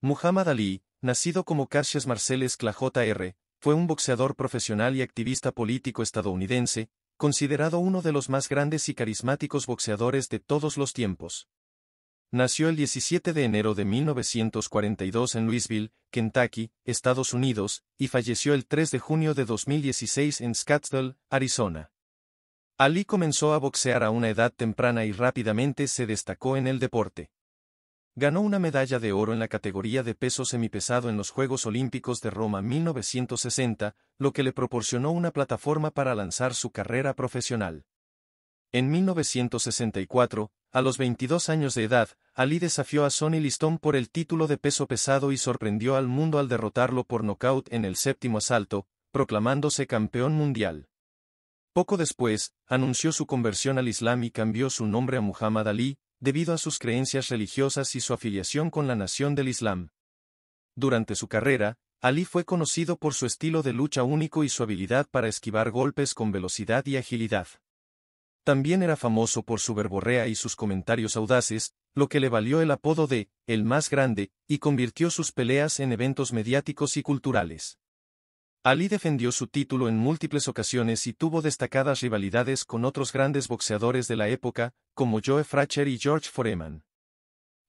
Muhammad Ali, nacido como Cassius Marcellus Clay Jr., fue un boxeador profesional y activista político estadounidense, considerado uno de los más grandes y carismáticos boxeadores de todos los tiempos. Nació el 17 de enero de 1942 en Louisville, Kentucky, Estados Unidos, y falleció el 3 de junio de 2016 en Scottsdale, Arizona. Ali comenzó a boxear a una edad temprana y rápidamente se destacó en el deporte ganó una medalla de oro en la categoría de peso semipesado en los Juegos Olímpicos de Roma 1960, lo que le proporcionó una plataforma para lanzar su carrera profesional. En 1964, a los 22 años de edad, Ali desafió a Sonny Liston por el título de peso pesado y sorprendió al mundo al derrotarlo por nocaut en el séptimo asalto, proclamándose campeón mundial. Poco después, anunció su conversión al Islam y cambió su nombre a Muhammad Ali, debido a sus creencias religiosas y su afiliación con la nación del Islam. Durante su carrera, Ali fue conocido por su estilo de lucha único y su habilidad para esquivar golpes con velocidad y agilidad. También era famoso por su verborrea y sus comentarios audaces, lo que le valió el apodo de el más grande, y convirtió sus peleas en eventos mediáticos y culturales. Ali defendió su título en múltiples ocasiones y tuvo destacadas rivalidades con otros grandes boxeadores de la época, como Joe Fracher y George Foreman.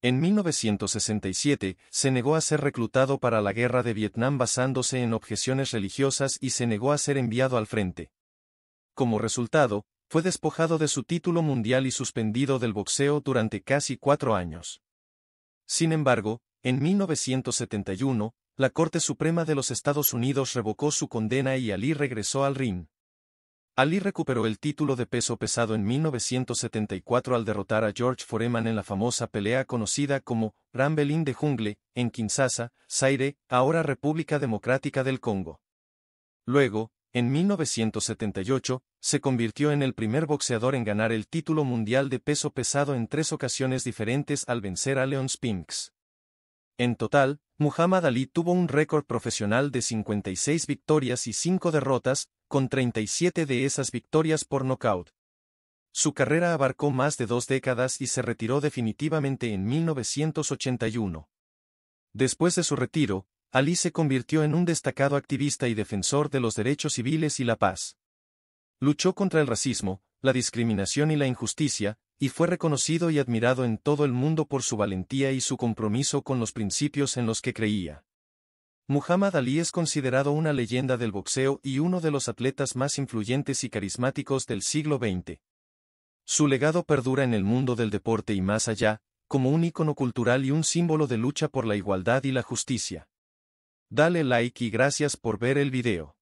En 1967, se negó a ser reclutado para la guerra de Vietnam basándose en objeciones religiosas y se negó a ser enviado al frente. Como resultado, fue despojado de su título mundial y suspendido del boxeo durante casi cuatro años. Sin embargo, en 1971, la Corte Suprema de los Estados Unidos revocó su condena y Ali regresó al ring. Ali recuperó el título de peso pesado en 1974 al derrotar a George Foreman en la famosa pelea conocida como Rambelín de Jungle, en Kinshasa, Zaire, ahora República Democrática del Congo. Luego, en 1978, se convirtió en el primer boxeador en ganar el título mundial de peso pesado en tres ocasiones diferentes al vencer a Leon Spinks. En total, Muhammad Ali tuvo un récord profesional de 56 victorias y 5 derrotas, con 37 de esas victorias por nocaut. Su carrera abarcó más de dos décadas y se retiró definitivamente en 1981. Después de su retiro, Ali se convirtió en un destacado activista y defensor de los derechos civiles y la paz. Luchó contra el racismo, la discriminación y la injusticia, y fue reconocido y admirado en todo el mundo por su valentía y su compromiso con los principios en los que creía. Muhammad Ali es considerado una leyenda del boxeo y uno de los atletas más influyentes y carismáticos del siglo XX. Su legado perdura en el mundo del deporte y más allá, como un ícono cultural y un símbolo de lucha por la igualdad y la justicia. Dale like y gracias por ver el video.